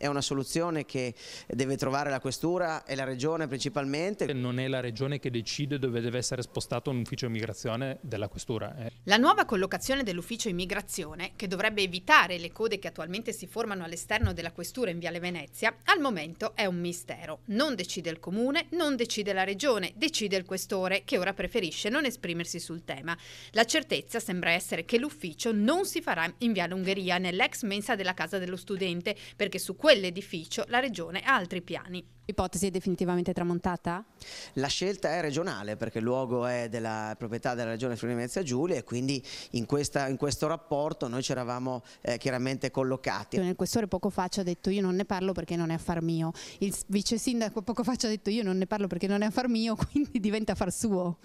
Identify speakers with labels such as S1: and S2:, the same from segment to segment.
S1: è una soluzione che deve trovare la questura e la regione principalmente.
S2: Non è la regione che decide dove deve essere spostato un ufficio immigrazione della questura. Eh.
S3: La nuova collocazione dell'ufficio immigrazione, che dovrebbe evitare le code che attualmente si formano all'esterno della questura in Viale Venezia, al momento è un mistero. Non decide il comune, non decide la regione, decide il questore, che ora preferisce non esprimersi sul tema. La certezza sembra essere che l'ufficio non si farà in Viale Ungheria, nell'ex mensa della Casa dello Studente, perché su questo quell'edificio la regione ha altri piani. L'ipotesi è definitivamente tramontata? La
S1: scelta è regionale perché il luogo è della proprietà della regione Friuli Venezia Giulia e quindi in, questa, in questo rapporto noi ci eravamo eh, chiaramente collocati.
S3: Il questore poco fa ci ha detto io non ne parlo perché non è affar mio, il vice sindaco poco fa ci ha detto io non ne parlo perché non è affar mio, quindi diventa affar suo.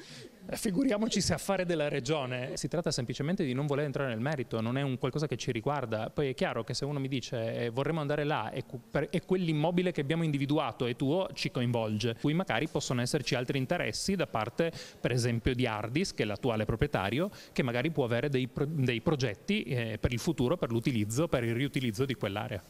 S2: Figuriamoci se affare della regione. Si tratta semplicemente di non voler entrare nel merito, non è un qualcosa che ci riguarda. Poi è chiaro che se uno mi dice eh, vorremmo andare là e, e quell'immobile che abbiamo individuato è tuo, ci coinvolge. Qui magari possono esserci altri interessi da parte, per esempio, di Ardis, che è l'attuale proprietario, che magari può avere dei, pro dei progetti eh, per il futuro, per l'utilizzo, per il riutilizzo di quell'area.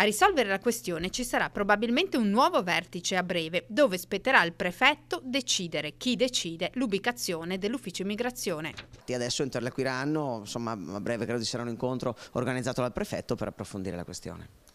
S3: A risolvere la questione ci sarà probabilmente un nuovo vertice a breve, dove spetterà al prefetto decidere chi decide l'ubicazione dell'ufficio immigrazione.
S1: Adesso interloquiranno, insomma a breve credo ci sarà un incontro organizzato dal prefetto per approfondire la questione.